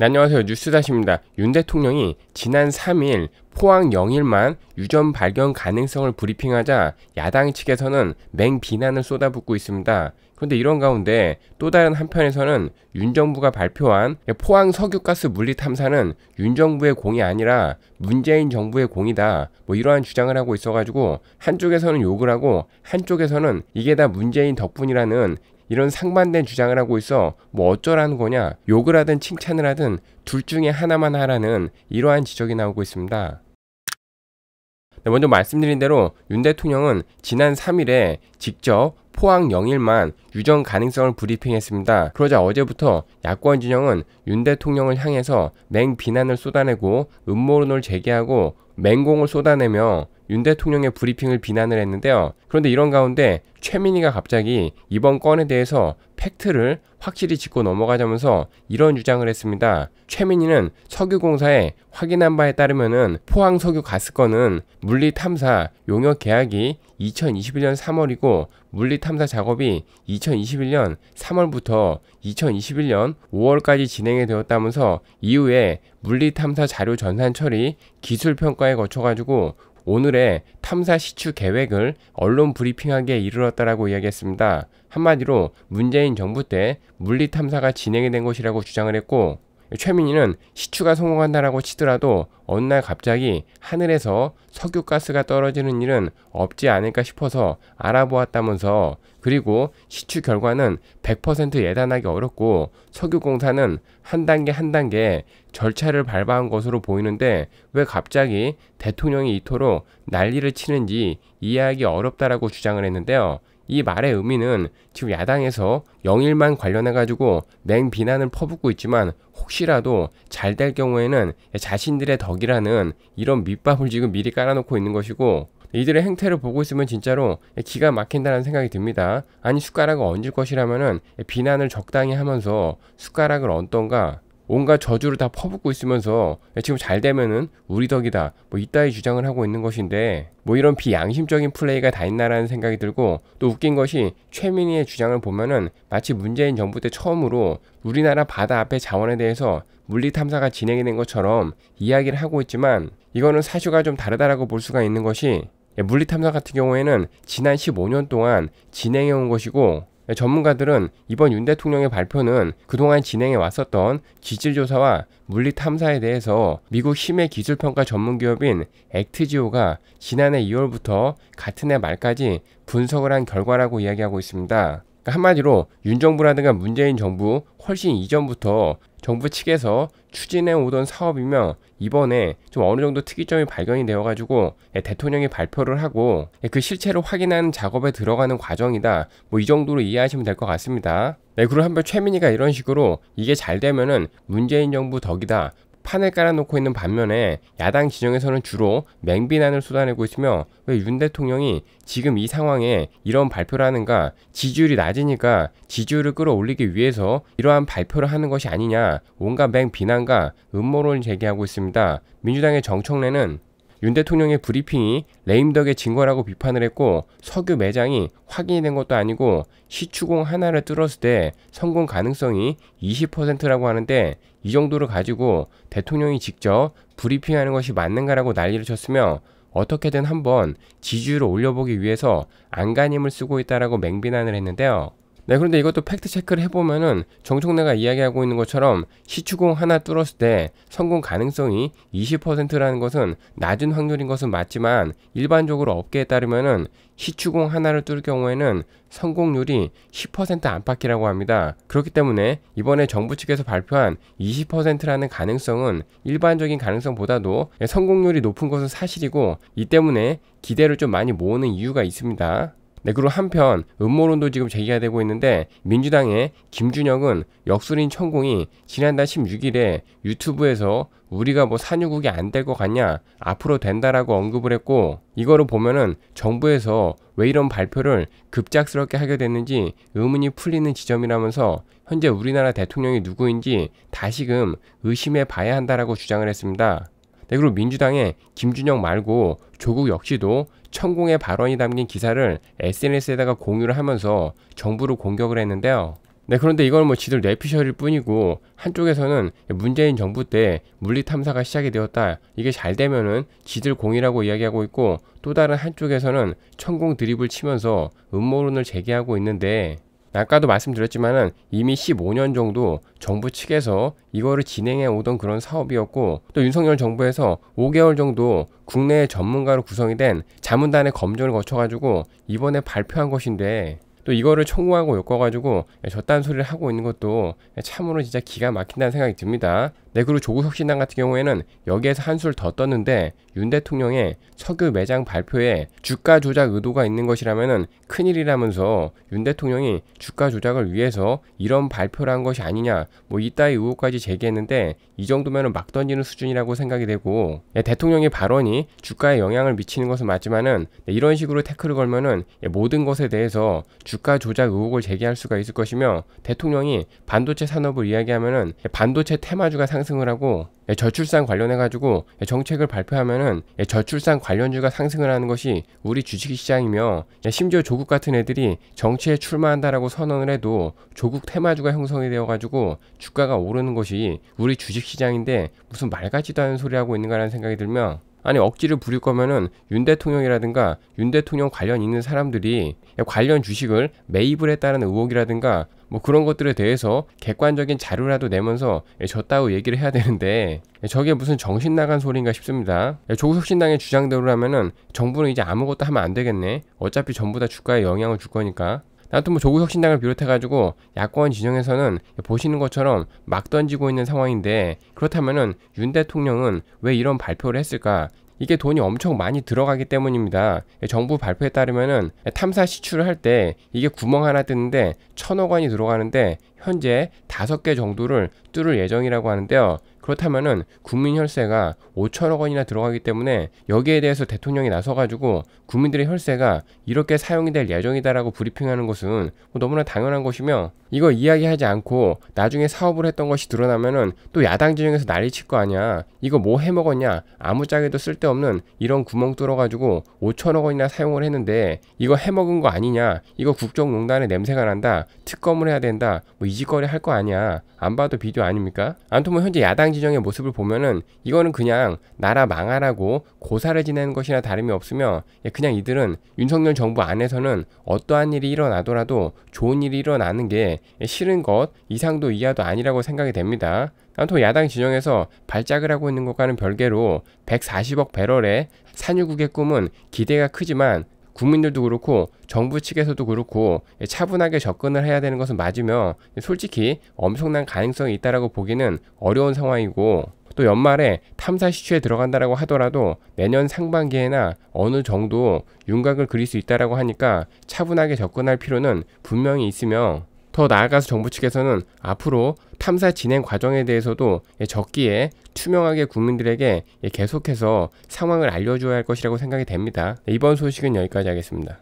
네, 안녕하세요 뉴스다시입니다. 윤 대통령이 지난 3일 포항 영일만 유전 발견 가능성을 브리핑하자 야당 측에서는 맹비난을 쏟아붓고 있습니다. 그런데 이런 가운데 또 다른 한편에서는 윤 정부가 발표한 포항 석유가스 물리 탐사는 윤 정부의 공이 아니라 문재인 정부의 공이다. 뭐 이러한 주장을 하고 있어가지고 한쪽에서는 욕을 하고 한쪽에서는 이게 다 문재인 덕분이라는 이런 상반된 주장을 하고 있어 뭐 어쩌라는 거냐 욕을 하든 칭찬을 하든 둘 중에 하나만 하라는 이러한 지적이 나오고 있습니다. 네, 먼저 말씀드린 대로 윤 대통령은 지난 3일에 직접 포항 영일만 유전 가능성을 브리핑했습니다. 그러자 어제부터 야권 진영은 윤 대통령을 향해서 맹비난을 쏟아내고 음모론을 제기하고 맹공을 쏟아내며 윤 대통령의 브리핑을 비난을 했는데요. 그런데 이런 가운데 최민희가 갑자기 이번 건에 대해서 팩트를 확실히 짚고 넘어가자면서 이런 주장을 했습니다. 최민희는 석유공사에 확인한 바에 따르면 포항 석유 가스건은 물리 탐사 용역 계약이 2021년 3월이고 물리 탐사 작업이 2021년 3월부터 2021년 5월까지 진행이 되었다면서 이후에 물리 탐사 자료 전산 처리 기술 평가에 거쳐가지고 오늘의 탐사 시추 계획을 언론 브리핑하기에 이르렀다라고 이야기했습니다. 한마디로 문재인 정부 때 물리 탐사가 진행이 된 것이라고 주장을 했고 최민희는 시추가 성공한다라고 치더라도 어느 날 갑자기 하늘에서 석유가스가 떨어지는 일은 없지 않을까 싶어서 알아보았다면서 그리고 시추 결과는 100% 예단하기 어렵고 석유공사는 한 단계 한 단계 절차를 밟아한 것으로 보이는데 왜 갑자기 대통령이 이토록 난리를 치는지 이해하기 어렵다라고 주장을 했는데요. 이 말의 의미는 지금 야당에서 영일만 관련해 가지고 맹 비난을 퍼붓고 있지만 혹시라도 잘 될 경우에는 자신들의 덕이라는 이런 밑밥을 지금 미리 깔아놓고 있는 것이고 이들의 행태를 보고 있으면 진짜로 기가 막힌다는 생각이 듭니다. 아니 숟가락을 얹을 것이라면은 비난을 적당히 하면서 숟가락을 얹던가 온갖 저주를 다 퍼붓고 있으면서 지금 잘 되면은 우리 덕이다 뭐 이따위 주장을 하고 있는 것인데 뭐 이런 비양심적인 플레이가 다 있나라는 생각이 들고 또 웃긴 것이 최민희의 주장을 보면은 마치 문재인 정부 때 처음으로 우리나라 바다 앞에 자원에 대해서 물리 탐사가 진행이 된 것처럼 이야기를 하고 있지만 이거는 사주가 좀 다르다라고 볼 수가 있는 것이 물리탐사 같은 경우에는 지난 15년 동안 진행해 온 것이고 예, 전문가들은 이번 윤 대통령의 발표는 그동안 진행해 왔었던 지질조사와 물리 탐사에 대해서 미국 심해 기술평가 전문기업인 액트지오가 지난해 2월부터 같은 해 말까지 분석을 한 결과라고 이야기하고 있습니다. 그러니까 한마디로 윤정부라든가 문재인 정부 훨씬 이전부터 정부 측에서 추진해 오던 사업이며 이번에 좀 어느 정도 특이점이 발견이 되어 가지고 예, 대통령이 발표를 하고 예, 그 실체를 확인하는 작업에 들어가는 과정이다 뭐 이 정도로 이해하시면 될 것 같습니다 네, 그리고 한편 최민희가 이런 식으로 이게 잘 되면은 문재인 정부 덕이다 판을 깔아놓고 있는 반면에 야당 지정에서는 주로 맹비난을 쏟아내고 있으며 왜 윤 대통령이 지금 이 상황에 이런 발표를 하는가 지지율이 낮으니까 지지율을 끌어올리기 위해서 이러한 발표를 하는 것이 아니냐 온갖 맹비난과 음모론을 제기하고 있습니다. 민주당의 정청래는 윤 대통령의 브리핑이 레임덕의 증거라고 비판을 했고 석유 매장이 확인이 된 것도 아니고 시추공 하나를 뚫었을 때 성공 가능성이 20%라고 하는데 이 정도를 가지고 대통령이 직접 브리핑하는 것이 맞는가라고 난리를 쳤으며 어떻게든 한번 지지율을 올려보기 위해서 안간힘을 쓰고 있다라고 맹비난을 했는데요. 네, 그런데 이것도 팩트 체크를 해보면은 정청내가 이야기하고 있는 것처럼 시추공 하나 뚫었을 때 성공 가능성이 20%라는 것은 낮은 확률인 것은 맞지만 일반적으로 업계에 따르면은 시추공 하나를 뚫을 경우에는 성공률이 10% 안팎이라고 합니다. 그렇기 때문에 이번에 정부 측에서 발표한 20%라는 가능성은 일반적인 가능성보다도 성공률이 높은 것은 사실이고 이 때문에 기대를 좀 많이 모으는 이유가 있습니다. 네, 그리고 한편 음모론도 지금 제기가 되고 있는데 민주당의 김준혁은 역술인 천공이 지난달 16일에 유튜브에서 우리가 뭐 산유국이 안 될 것 같냐 앞으로 된다라고 언급을 했고 이거를 보면은 정부에서 왜 이런 발표를 급작스럽게 하게 됐는지 의문이 풀리는 지점이라면서 현재 우리나라 대통령이 누구인지 다시금 의심해 봐야 한다라고 주장을 했습니다. 네, 그리고 민주당의 김준영 말고 조국 역시도 천공의 발언이 담긴 기사를 SNS에다가 공유를 하면서 정부를 공격을 했는데요. 네, 그런데 이걸뭐 지들 뇌피셜일 뿐이고 한쪽에서는 문재인 정부 때 물리 탐사가 시작이 되었다. 이게 잘 되면은 지들 공이라고 이야기하고 있고 또 다른 한쪽에서는 천공 드립을 치면서 음모론을 제기하고 있는데 아까도 말씀드렸지만은 이미 15년 정도 정부 측에서 이거를 진행해 오던 그런 사업이었고 또 윤석열 정부에서 5개월 정도 국내의 전문가로 구성이 된 자문단의 검증을 거쳐가지고 이번에 발표한 것인데 또 이거를 청구하고 엮어가지고 예, 저딴 소리를 하고 있는 것도 예, 참으로 진짜 기가 막힌다는 생각이 듭니다. 네, 그리고 조구석신당 같은 경우에는 여기에서 한술 더 떴는데 윤 대통령의 석유 매장 발표에 주가 조작 의도가 있는 것이라면 큰일이라면서 윤 대통령이 주가 조작을 위해서 이런 발표를 한 것이 아니냐 뭐 이따위 의혹까지 제기했는데 이정도면막 던지는 수준이라고 생각이 되고 예, 대통령의 발언이 주가에 영향을 미치는 것은 맞지만은 네, 이런 식으로 태클을 걸면은 예, 모든 것에 대해서 주가 조작 의혹을 제기할 수가 있을 것이며 대통령이 반도체 산업을 이야기하면은 예, 반도체 테마주가 상 상승을 하고 예, 저출산 관련해 가지고 예, 정책을 발표하면은 예, 저출산 관련주가 상승을 하는 것이 우리 주식시장이며 심지어 조국 같은 애들이 정치에 출마한다라고 선언을 해도 조국 테마주가 형성이 되어 가지고 주가가 오르는 것이 우리 주식시장인데 무슨 말 같지도 않은 소리 하고 있는가라는 생각이 들며 아니 억지를 부릴 거면은 윤 대통령이라든가 윤 대통령 관련 있는 사람들이 관련 주식을 매입을 했다는 의혹이라든가 뭐 그런 것들에 대해서 객관적인 자료라도 내면서 졌다고 예, 얘기를 해야 되는데 예, 저게 무슨 정신 나간 소리인가 싶습니다. 예, 조국 혁 신당의 주장대로라면은 정부는 이제 아무것도 하면 안 되겠네. 어차피 전부 다 주가에 영향을 줄 거니까 아무튼 뭐 조국혁신당을 비롯해가지고 야권 진영에서는 보시는 것처럼 막 던지고 있는 상황인데 그렇다면은 윤 대통령은 왜 이런 발표를 했을까? 이게 돈이 엄청 많이 들어가기 때문입니다. 정부 발표에 따르면은 탐사 시출을할 때 이게 구멍 하나 뜨는데 천억 원이 들어가는데 현재 다섯 개 정도를 뚫을 예정이라고 하는데요. 그렇다면은 국민 혈세가 5천억 원이나 들어가기 때문에 여기에 대해서 대통령이 나서가지고 국민들의 혈세가 이렇게 사용이 될 예정이다라고 브리핑하는 것은 너무나 당연한 것이며 이거 이야기하지 않고 나중에 사업을 했던 것이 드러나면은 또 야당 진영에서 난리 칠 거 아니야. 이거 뭐 해먹었냐. 아무짝에도 쓸데없는 이런 구멍 뚫어가지고 5천억 원이나 사용을 했는데 이거 해먹은 거 아니냐. 이거 국정농단의 냄새가 난다. 특검을 해야 된다. 뭐 이짓거리 할 거 아니야. 안 봐도 비디오 아닙니까? 안토모 뭐 현재 야당 진 김기정의 모습을 보면은 이거는 그냥 나라 망하라고 고사를 지내는 것이나 다름이 없으며 예, 그냥 이들은 윤석열 정부 안에서는 어떠한 일이 일어나더라도 좋은 일이 일어나는 게 예, 싫은 것 이상도 이하도 아니라고 생각이 됩니다. 또 야당 진영에서 발작을 하고 있는 것과는 별개로 140억 배럴의 산유국의 꿈은 기대가 크지만 국민들도 그렇고 정부 측에서도 그렇고 예, 차분하게 접근을 해야 되는 것은 맞으며 솔직히 엄청난 가능성이 있다라고 보기는 어려운 상황이고 또 연말에 탐사 시추에 들어간다라고 하더라도 내년 상반기에나 어느 정도 윤곽을 그릴 수 있다라고 하니까 차분하게 접근할 필요는 분명히 있으며 더 나아가서 정부 측에서는 앞으로 탐사 진행 과정에 대해서도 예, 적기에 투명하게 국민들에게 예, 계속해서 상황을 알려줘야 할 것이라고 생각이 됩니다. 네, 이번 소식은 여기까지 하겠습니다.